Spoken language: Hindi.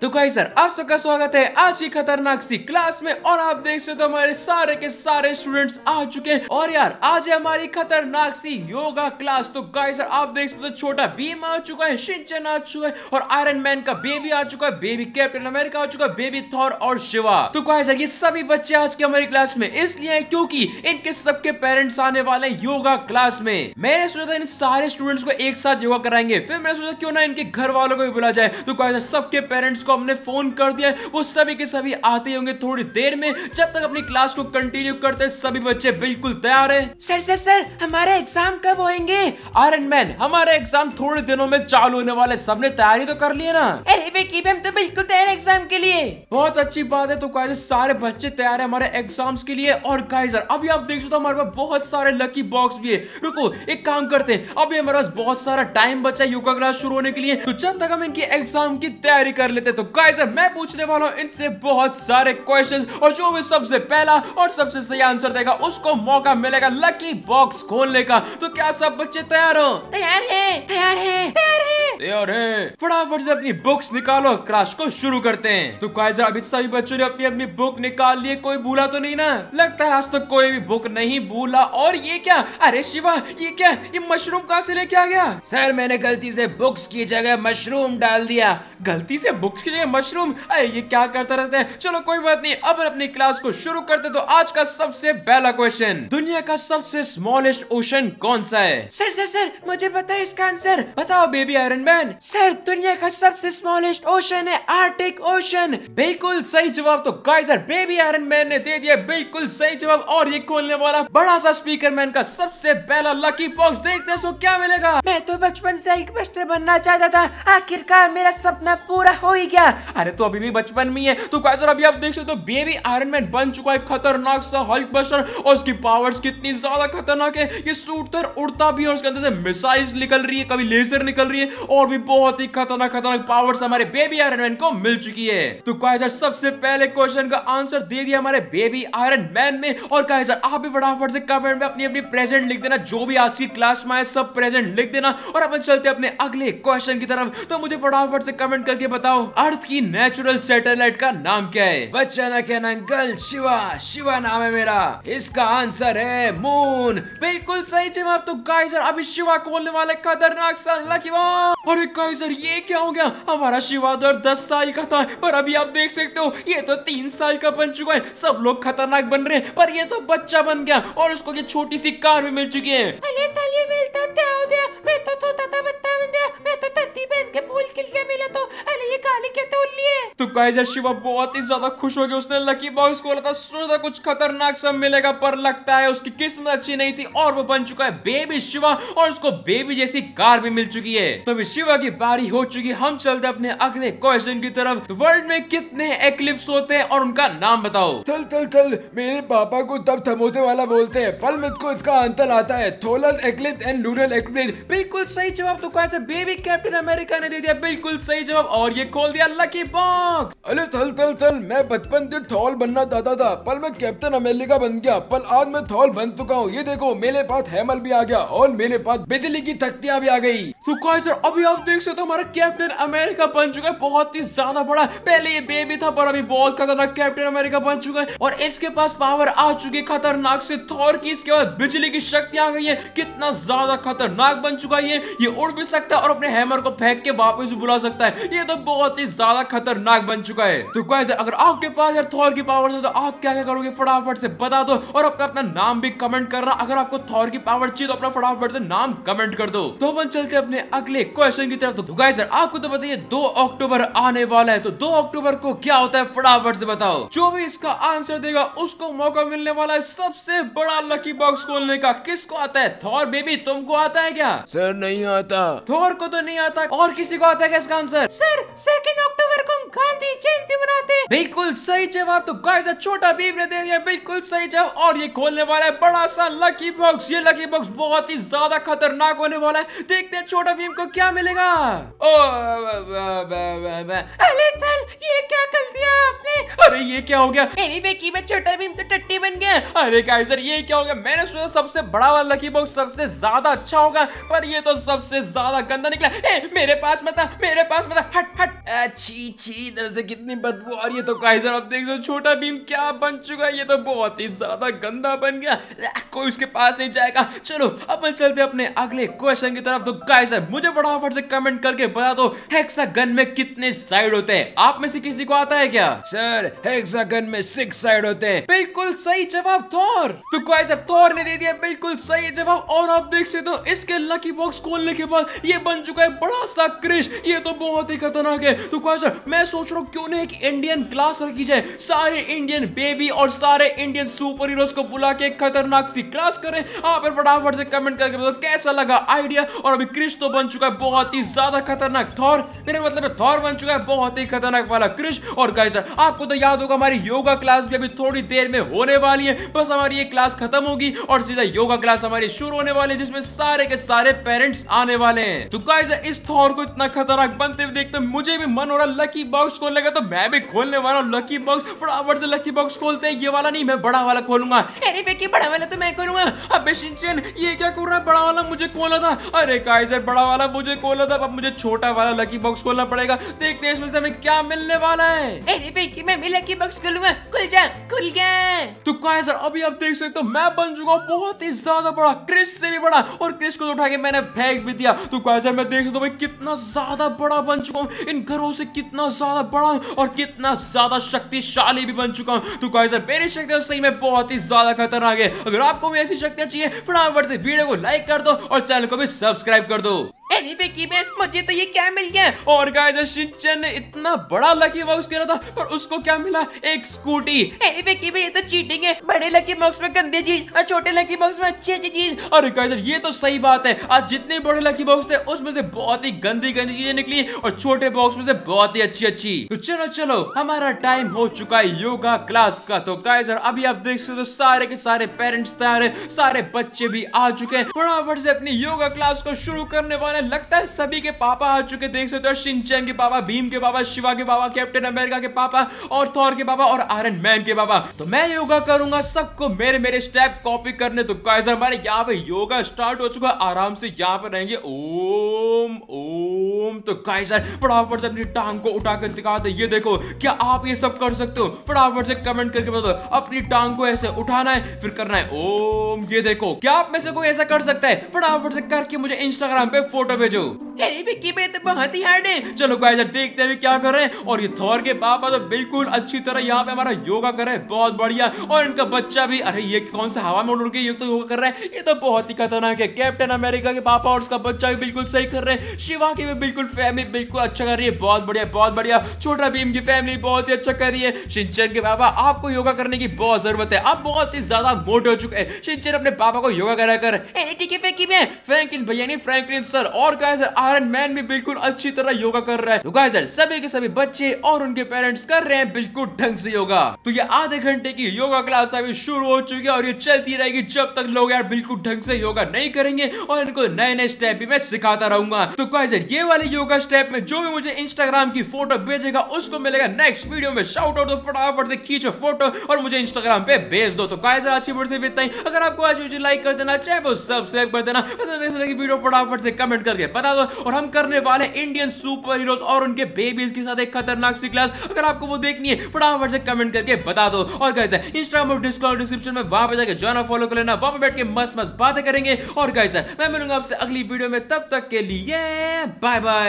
तो कहीं सर आप सबका स्वागत है आज की खतरनाक सी क्लास में और आप देख सकते हो हमारे सारे के सारे स्टूडेंट्स आ चुके हैं और यार आज है हमारी खतरनाक सी योगा क्लास तो कहीं सर आप देख सकते हो छोटा भीम आ चुका है शिंचन आ चुका है और आयरन मैन का बेबी आ चुका है बेबी कैप्टन अमेरिका आ चुका है बेबी थॉर और शिवा तो गाई सर ये सभी बच्चे आज के हमारी क्लास में इसलिए क्योंकि इनके सबके पेरेंट्स आने वाले योगा क्लास में मैंने सोचा था इन सारे स्टूडेंट्स को एक साथ योगा कराएंगे फिर मैंने सोचा क्यों ना इनके घर वालों को भी बुला जाए तो सर सबके पेरेंट्स को हमने फोन कर दिया है वो सभी के सभी आते ही होंगे थोड़ी देर में जब तक अपनी क्लास को कंटिन्यू करते सभी बच्चे बिल्कुल तैयार है सर सर सर हमारे एग्जाम कब होंगे आयरन मैन हमारे एग्जाम थोड़े दिनों में चालू होने वाले सबने तैयारी तो कर लिया ना अरे तो बिल्कुल तैयार एग्जाम के लिए बहुत अच्छी बात है तो गाइस सारे बच्चे तैयार है हमारे एग्जाम्स के लिए और कायजर अभी आप देख सकते हो हमारे पास बहुत सारे लकी बॉक्स भी है रुको एक काम करते हैं अभी हमारे पास बहुत सारा टाइम बचा है योगा क्लास शुरू होने के लिए तो जब तक हम इनकी एग्जाम की तैयारी कर लेते करते तो गाइस मैं पूछने वाला हूँ इनसे बहुत सारे क्वेश्चंस और जो भी सबसे पहला और सबसे सही आंसर देगा उसको मौका मिलेगा लकी बॉक्स खोलने का तो क्या सब बच्चे तैयार हो तैयार है तैयार है तैयार है ए अरे फटाफट से अपनी बुक्स निकालो क्राश को शुरू करते हैं तो कायजर अभी सभी बच्चों ने अपनी अपनी बुक निकाल लिए कोई भूला तो नहीं ना लगता है आज तक तो कोई भी बुक नहीं भूला और ये क्या अरे शिवा ये क्या ये मशरूम कहाँ से लेके आ गया सर मैंने गलती से बुक्स की जगह मशरूम डाल दिया गलती से बुक्स की जगह मशरूम अरे ये क्या करता रहता है चलो कोई बात नहीं अब अपनी क्लास को शुरू करते तो आज का सबसे पहला क्वेश्चन दुनिया का सबसे स्मॉलेस्ट ओशन कौन सा है सर सर सर मुझे पता है इसका आंसर बताओ baby iron man man sir दुनिया का सबसे स्मॉलेस्ट ओशन है आर्टिक ओशन बिल्कुल सही जवाब तो गाइजर बेबी आयरन मैन ने दे दिया बिल्कुल सही जवाब और ये खोलने वाला बड़ा सा स्पीकर मैन का सबसे पहला लकी बॉक्स देखते हैं क्या मिलेगा मैं तो बचपन से एक हेल्पमेस्टर बनना चाहता था आखिरकार मेरा सपना पूरा हो ही गया अरे तो अभी भी बचपन में है तो गाइजर अभी आप देख सकते हो बेबी आयरन मैन बन चुका है खतरनाक सा हल्क बस्टर और उसकी पावर्स कितनी ज्यादा खतरनाक है ये सूट तर तो उड़ता भी है और उसके अंदर से मिसाइल निकल रही है कभी लेजर निकल रही है और और भी बहुत ही खतरनाक खतरनाक पावर्स हमारे बेबी आयरन मैन को मिल चुकी है तो कायजर सबसे पहले क्वेश्चन का आंसर दे दिया हमारे बेबी आयरन मैन में और कायजर आप भी फटाफट से कमेंट में अपनी अपनी प्रेजेंट लिख देना जो भी आज की क्लास में आए सब प्रेजेंट लिख देना और अपन चलते अपने अगले क्वेश्चन की तरफ तो मुझे फटाफट से कमेंट करके बताओ अर्थ की नेचुरल सैटेलाइट का नाम क्या है बच्चा ना कहना अंकल शिवा शिवा नाम है मेरा इसका आंसर है मून बिल्कुल सही जवाब तो गाइजर अभी शिवा खोलने वाले खतरनाक लकी की अरे सर ये क्या हो गया हमारा शिवादर दस साल का था पर अभी आप देख सकते हो ये तो तीन साल का बन चुका है सब लोग खतरनाक बन रहे हैं पर ये तो बच्चा बन गया और उसको ये छोटी सी कार भी मिल चुकी है तो गाइजर शिवा बहुत ही ज्यादा खुश हो गया उसने लकी बॉक्स को बोला था सोचा तो कुछ खतरनाक सब मिलेगा पर लगता है उसकी किस्मत अच्छी नहीं थी और वो बन चुका है बेबी शिवा और उसको बेबी जैसी कार भी मिल चुकी है तो अभी शिवा की बारी हो चुकी हम चलते अपने अगले क्वेश्चन की तरफ तो वर्ल्ड में कितने एक्लिप्स होते हैं और उनका नाम बताओ चल चल चल मेरे पापा को तब थमोते वाला बोलते है पल मित को इसका अंतर आता है थोलन एक्लिप एंड लूरल एक्लिप बिल्कुल सही जवाब तो कहा बेबी कैप्टन अमेरिका ने दे दिया बिल्कुल सही जवाब और ये खोल दिया लकी बॉक्स खतरनाक अरे थल थल थल मैं बचपन से थॉल बनना चाहता था पर मैं कैप्टन अमेरिका बन गया पर आज मैं थॉल बन चुका हूँ ये देखो मेरे पास हैमल भी आ गया और मेरे पास बिजली की तख्तियाँ भी आ गई तो काय सर अभी आप देख सकते हो हमारा कैप्टन अमेरिका बन चुका है बहुत ही ज्यादा बड़ा पहले ये बेबी था पर अभी बहुत खतरनाक कैप्टन अमेरिका बन चुका है और इसके पास पावर आ चुकी है खतरनाक से थॉर की इसके बाद बिजली की शक्ति आ गई है कितना ज्यादा खतरनाक बन चुका है ये ये उड़ भी सकता है और अपने हैमर को फेंक के वापस भी बुला सकता है ये तो बहुत ही ज्यादा खतरनाक खतरनाक बन चुका है तो गाइस अगर आपके पास यार थॉर की पावर है तो आप क्या क्या करोगे फटाफट से बता दो और अपना अपना नाम भी कमेंट करना अगर आपको थॉर की पावर चाहिए तो अपना फटाफट से नाम कमेंट कर दो तो अपन चलते अपने अगले क्वेश्चन की तरफ तो गाइस आपको तो बताइए दो अक्टूबर आने वाला है तो दो अक्टूबर को क्या होता है फटाफट से बताओ जो भी इसका आंसर देगा उसको मौका मिलने वाला है सबसे बड़ा लकी बॉक्स खोलने का किसको आता है थॉर बेबी तुमको आता है क्या सर नहीं आता थॉर को तो नहीं आता और किसी को आता है क्या इसका आंसर सर सेकंड बिल्कुल सही जवाब तो गाइस छोटा भीम ने दे दिया बिल्कुल सही जवाब और ये खोलने वाला है बड़ा सा लकी बॉक्स ये लकी बॉक्स बहुत ही ज्यादा खतरनाक होने वाला है देखते हैं छोटा भीम को क्या मिलेगा ओ चल ये क्या कर दिया आपने अरे ये क्या हो गया मेरी बेकी में छोटा भीम तो टट्टी बन गया अरे काइजर ये क्या हो गया मैंने सोचा सबसे बड़ा वाला लकी बॉक्स सबसे ज्यादा अच्छा होगा पर ये तो सबसे ज्यादा गंदा निकला ए, मेरे पास मत मेरे पास मत हट हट अच्छी छी इधर से कितनी बदबू रही है तो काइजर आप देख सो छोटा भीम क्या बन चुका है ये तो बहुत ही ज्यादा गंदा बन गया कोई उसके पास नहीं जाएगा चलो अपन चलते अपने अगले क्वेश्चन की तरफ तो काइजर मुझे फटाफट से कमेंट करके बता दो हेक्सागन में कितने साइड होते हैं आप में से किसी को आता है क्या सर हेक्सागन में सिक्स साइड होते हैं बिल्कुल सही जवाब थोर तो काइजर थोर ने दे दिया बिल्कुल सही जवाब और आप देख सकते हो इसके लकी बॉक्स खोलने के बाद ये बन चुका है बड़ा सा क्रिश ये तो बहुत ही खतरनाक है है तो कहा सर मैं सोच रहा हूँ क्यों नहीं एक इंडियन क्लास रखी जाए सारे इंडियन बेबी और सारे इंडियन सुपर हीरोज को बुला के खतरनाक सी क्लास करें आप फटाफट से कमेंट करके बताओ कैसा लगा आइडिया और अभी क्रिश तो बन चुका है बहुत ही ज्यादा खतरनाक थॉर मेरे मतलब थॉर बन चुका है बहुत ही खतरनाक वाला क्रिश और गाइस आपको तो याद होगा हमारी योगा क्लास भी अभी थोड़ी देर में होने वाली है बस हमारी ये क्लास खत्म होगी और सीधा योगा क्लास हमारी शुरू होने वाली है जिसमें सारे के सारे पेरेंट्स आने वाले हैं तो गाइस इस थौर को इतना खतरनाक बनते हुए देखते मुझे भी मन हो रहा है लकी बॉक्स खोलने का तो मैं भी खोलने वाला हूँ लकी बॉक्स फटाफट से लकी बॉक्स खोलते हैं ये वाला नहीं मैं बड़ा वाला खोलूंगा अरे फेंकी बड़ा वाला तो मैं खोलूंगा अब शिनचैन ये क्या कर रहा है बड़ा वाला मुझे खोला था अरे काइजर बड़ा वाला मुझे खोला था अब मुझे छोटा वाला लकी बॉक्स खोलना पड़ेगा देखते हैं इसमें से हमें क्या मिलने वाला है अरे फेंकी मैं भी लकी बॉक्स खोलूंगा खुल जा खुल गया तो काइजर अभी आप देख सकते हो मैं बन चुका हूँ बहुत ही ज्यादा बड़ा क्रिस से भी बड़ा और क्रिस को तो उठा के मैंने फेंक भी दिया तो काइजर मैं देख सकता हूँ कितना ज्यादा बड़ा बन चुका हूँ इन पत्थरों से कितना ज्यादा बड़ा और कितना ज्यादा शक्तिशाली भी बन चुका हूँ तो गाइस मेरी शक्तियां सही में बहुत ही ज्यादा खतरनाक है अगर आपको भी ऐसी शक्तियां चाहिए फटाफट से वीडियो को लाइक कर दो और चैनल को भी सब्सक्राइब कर दो अरे में मुझे तो ये क्या मिल गया और गाइस शिनचैन ने इतना बड़ा लकी बॉक्स गिरा था पर उसको क्या मिला एक स्कूटी अरे में ये तो चीटिंग है बड़े लकी बॉक्स में गंदी चीज और छोटे लकी बॉक्स में अच्छी अच्छी चीज और गाइस ये तो सही बात है आज जितने बड़े लकी बॉक्स थे उसमें से बहुत ही गंदी गंदी चीजें निकली और छोटे बॉक्स में से बहुत ही अच्छी अच्छी तो चलो चलो हमारा टाइम हो चुका है योगा क्लास का तो गाइस अभी आप देख सकते हो सारे के सारे पेरेंट्स तैयार है सारे बच्चे भी आ चुके हैं फटाफट से अपनी योगा क्लास को शुरू करने वाले लगता है सभी के पापा आ चुके देख सकते हो सिंचन के पापा भीम के पापा शिवा के पापा कैप्टन अमेरिका के पापा और थौर के पापा और आयरन मैन के पापा तो मैं योगा करूंगा सबको मेरे मेरे स्टेप कॉपी करने तो कैसे हमारे यहाँ पे योगा स्टार्ट हो चुका आराम से यहाँ पर रहेंगे ओम ओम तो कैसे फटाफट से अपनी टांग को उठा कर दिखा दे ये देखो क्या आप ये सब कर सकते हो फटाफट से कमेंट करके बताओ अपनी टांग को ऐसे उठाना है फिर करना है ओम ये देखो क्या आप में से कोई ऐसा कर सकता है फटाफट से करके मुझे इंस्टाग्राम पे फोटो फोटो भेजो विक्की में तो बहुत ही हार्ड है चलो गाइस देखते हैं क्या कर रहे हैं और ये थॉर के पापा तो बिल्कुल अच्छी तरह यहाँ पे हमारा योगा कर रहे हैं बहुत बढ़िया और इनका बच्चा भी अरे ये कौन सा हवा में उड़ के ये तो योगा कर रहा है ये तो बहुत ही खतरनाक है कैप्टन अमेरिका के पापा और उसका बच्चा भी बिल्कुल सही कर रहे हैं शिवा की भी बिल्कुल फैमिली बिल्कुल अच्छा कर रही है बहुत बढ़िया बहुत बढ़िया छोटा भीम की फैमिली बहुत ही अच्छा कर रही है सिंचन के पापा आपको योगा करने की बहुत जरूरत है आप बहुत ही ज्यादा मोटे हो चुके हैं सिंचन अपने पापा को योगा करा कर भैया ने फ्रैंकलिन सर और गाइस आयरन मैन भी बिल्कुल अच्छी तरह योगा कर रहा है तो गाइस सभी के सभी बच्चे और उनके पेरेंट्स कर रहे हैं बिल्कुल ढंग से योगा तो ये आधे घंटे की योगा क्लास अभी शुरू हो चुकी है और ये चलती रहेगी जब तक लोग यार बिल्कुल ढंग से योगा नहीं करेंगे और इनको नए नए स्टेप भी मैं सिखाता रहूंगा तो गाइस ये वाले योगा स्टेप में जो भी मुझे इंस्टाग्राम की फोटो भेजेगा उसको मिलेगा नेक्स्ट वीडियो में शाउट आउट तो फटाफट से खींचो फोटो और मुझे इंस्टाग्राम पे भेज दो तो गाइस अच्छी की से इतना ही अगर आपको आज मुझे लाइक कर देना चाहे वो सब्सक्राइब कर देना वीडियो फटाफट से कमेंट कर गए बता दो और हम करने वाले इंडियन सुपर हीरोज और उनके बेबीज के साथ एक खतरनाक सी क्लास अगर आपको वो देखनी है फटाफट से कमेंट करके बता दो और कैसे इंस्टाग्राम और डिस्कॉर्ड डिस्क्रिप्शन में वहां पर जाकर ज्वाइन फॉलो कर लेना वहां पर बैठ के मस्त मस्त बातें करेंगे और कैसे मैं मिलूंगा आपसे अगली वीडियो में तब तक के लिए बाय बाय